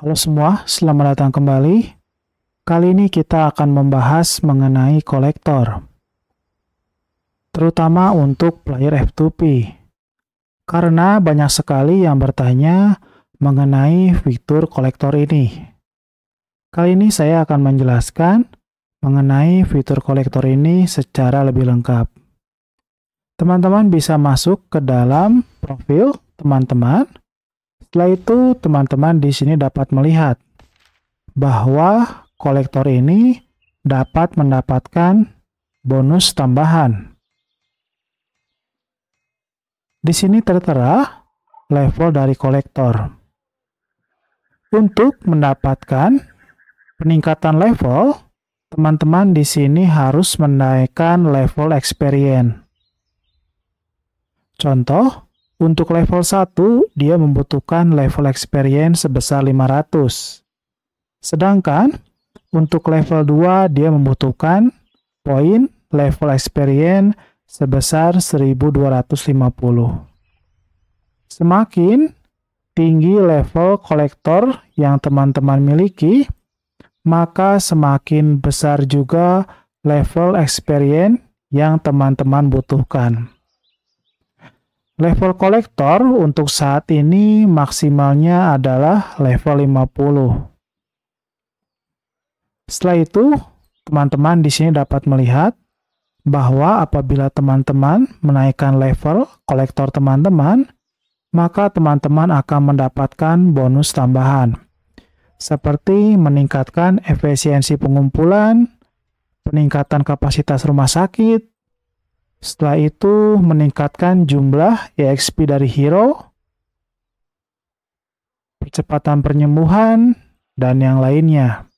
Halo semua, selamat datang kembali. Kali ini kita akan membahas mengenai kolektor, terutama untuk player F2P. Karena banyak sekali yang bertanya mengenai fitur kolektor ini. Kali ini saya akan menjelaskan mengenai fitur kolektor ini secara lebih lengkap. Teman-teman bisa masuk ke dalam profil teman-teman setelah itu, teman-teman di sini dapat melihat bahwa kolektor ini dapat mendapatkan bonus tambahan. Di sini tertera level dari kolektor. Untuk mendapatkan peningkatan level, teman-teman di sini harus menaikkan level experience. Contoh, untuk level 1, dia membutuhkan level experience sebesar 500. Sedangkan untuk level 2, dia membutuhkan poin level experience sebesar 1250. Semakin tinggi level kolektor yang teman-teman miliki, maka semakin besar juga level experience yang teman-teman butuhkan. Level kolektor untuk saat ini maksimalnya adalah level 50. Setelah itu, teman-teman di sini dapat melihat bahwa apabila teman-teman menaikkan level kolektor teman-teman, maka teman-teman akan mendapatkan bonus tambahan, seperti meningkatkan efisiensi pengumpulan, peningkatan kapasitas rumah sakit, setelah itu meningkatkan jumlah EXP dari hero, percepatan penyembuhan, dan yang lainnya.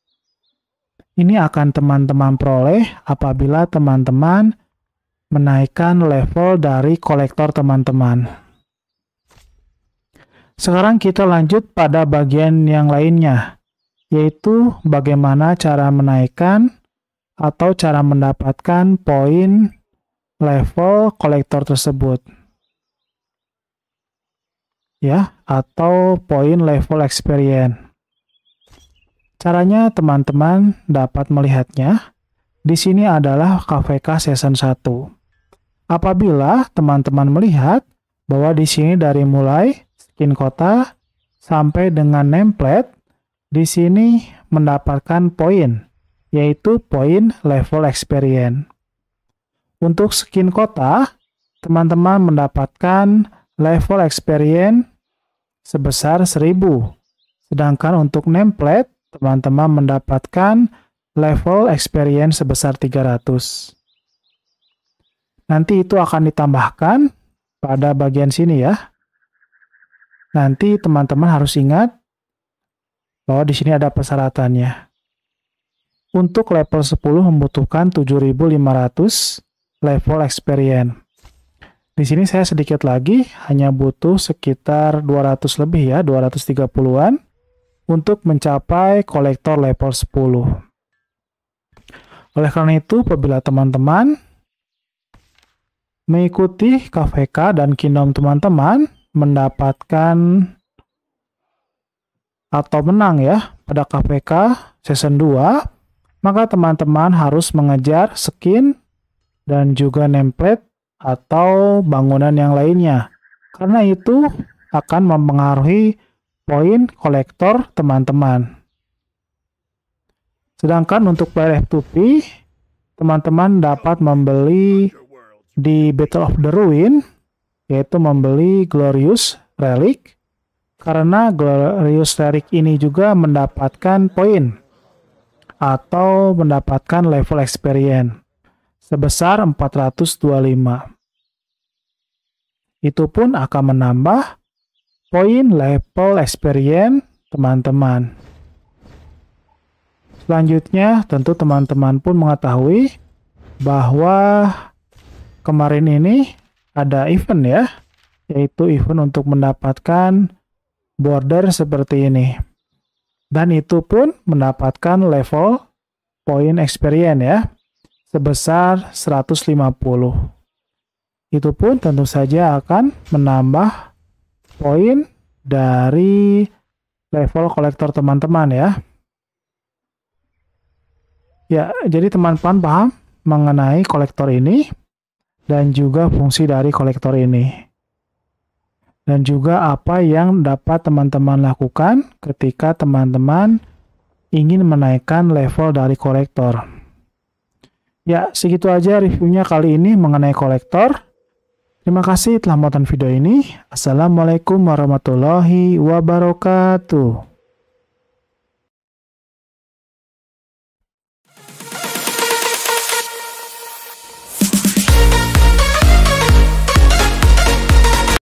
Ini akan teman-teman peroleh apabila teman-teman menaikkan level dari kolektor teman-teman. Sekarang kita lanjut pada bagian yang lainnya, yaitu bagaimana cara menaikkan atau cara mendapatkan poin level kolektor tersebut. Ya, atau poin level experience. Caranya teman-teman dapat melihatnya. Di sini adalah KVK season 1. Apabila teman-teman melihat bahwa di sini dari mulai skin kota sampai dengan nameplate, di sini mendapatkan poin, yaitu poin level experience. Untuk skin kota, teman-teman mendapatkan level experience sebesar 1000. Sedangkan untuk nameplate, teman-teman mendapatkan level experience sebesar 300. Nanti itu akan ditambahkan pada bagian sini ya. Nanti teman-teman harus ingat bahwa di sini ada persyaratannya. Untuk level 10 membutuhkan 7500 level experience. Di sini saya sedikit lagi, hanya butuh sekitar 200 lebih ya, 230-an untuk mencapai kolektor level 10. Oleh karena itu, apabila teman-teman mengikuti KVK dan Kingdom teman-teman mendapatkan atau menang ya pada KVK season 2, maka teman-teman harus mengejar skin dan juga nameplate atau bangunan yang lainnya. Karena itu akan mempengaruhi poin kolektor teman-teman. Sedangkan untuk player F2P, teman-teman dapat membeli di Battle of the Ruin, yaitu membeli Glorious Relic, karena Glorious Relic ini juga mendapatkan poin atau mendapatkan level experience sebesar 425. Itu pun akan menambah poin level experience teman-teman. Selanjutnya, tentu teman-teman pun mengetahui bahwa kemarin ini ada event ya, yaitu event untuk mendapatkan border seperti ini. Dan itu pun mendapatkan level poin experience ya sebesar 150. Itu pun tentu saja akan menambah poin dari level kolektor teman-teman ya. Ya, jadi teman-teman paham mengenai kolektor ini dan juga fungsi dari kolektor ini. Dan juga apa yang dapat teman-teman lakukan ketika teman-teman ingin menaikkan level dari kolektor. Ya, segitu aja reviewnya kali ini mengenai kolektor. Terima kasih telah menonton video ini. Assalamualaikum warahmatullahi wabarakatuh.